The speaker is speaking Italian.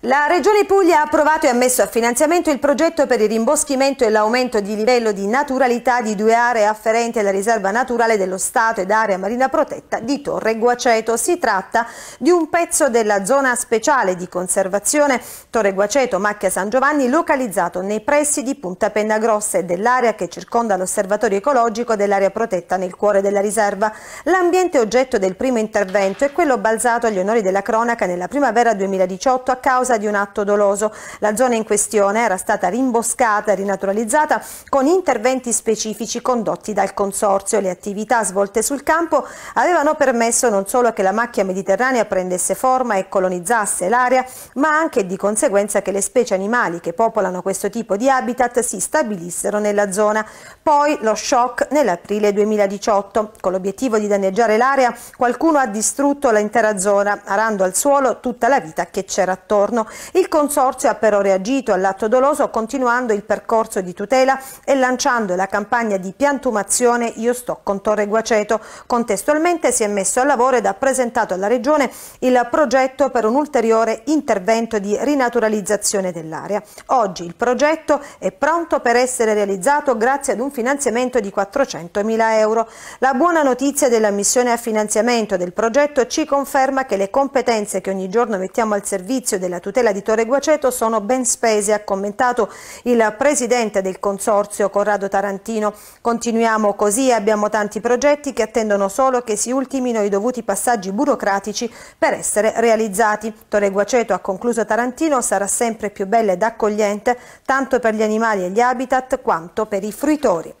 La Regione Puglia ha approvato e ammesso a finanziamento il progetto per il rimboschimento e l'aumento di livello di naturalità di due aree afferenti alla riserva naturale dello Stato ed area marina protetta di Torre Guaceto. Si tratta di un pezzo della zona speciale di conservazione Torre Guaceto Macchia San Giovanni localizzato nei pressi di Punta Penna Grossa e dell'area che circonda l'osservatorio ecologico dell'area protetta nel cuore della riserva. L'ambiente oggetto del primo intervento è quello balzato agli onori della cronaca nella primavera 2018 a causa causa di un atto doloso. La zona in questione era stata rimboscata e rinaturalizzata con interventi specifici condotti dal Consorzio. Le attività svolte sul campo avevano permesso non solo che la macchia mediterranea prendesse forma e colonizzasse l'area, ma anche di conseguenza che le specie animali che popolano questo tipo di habitat si stabilissero nella zona. Poi lo shock nell'aprile 2018. Con l'obiettivo di danneggiare l'area, qualcuno ha distrutto l'intera zona, arando al suolo tutta la vita che c'era attorno giorno. Il Consorzio ha però reagito all'atto doloso continuando il percorso di tutela e lanciando la campagna di piantumazione Io sto con Torre Guaceto. Contestualmente si è messo al lavoro ed ha presentato alla Regione il progetto per un ulteriore intervento di rinaturalizzazione dell'area. Oggi il progetto è pronto per essere realizzato grazie ad un finanziamento di 400.000 euro. La buona notizia della missione a finanziamento del progetto ci conferma che le competenze che ogni giorno mettiamo al servizio della tutela tutela di Torre Guaceto sono ben spese, ha commentato il presidente del consorzio Corrado Tarantino. Continuiamo così, abbiamo tanti progetti che attendono solo che si ultimino i dovuti passaggi burocratici per essere realizzati. Torre Guaceto, ha concluso Tarantino, sarà sempre più bella ed accogliente tanto per gli animali e gli habitat quanto per i fruitori.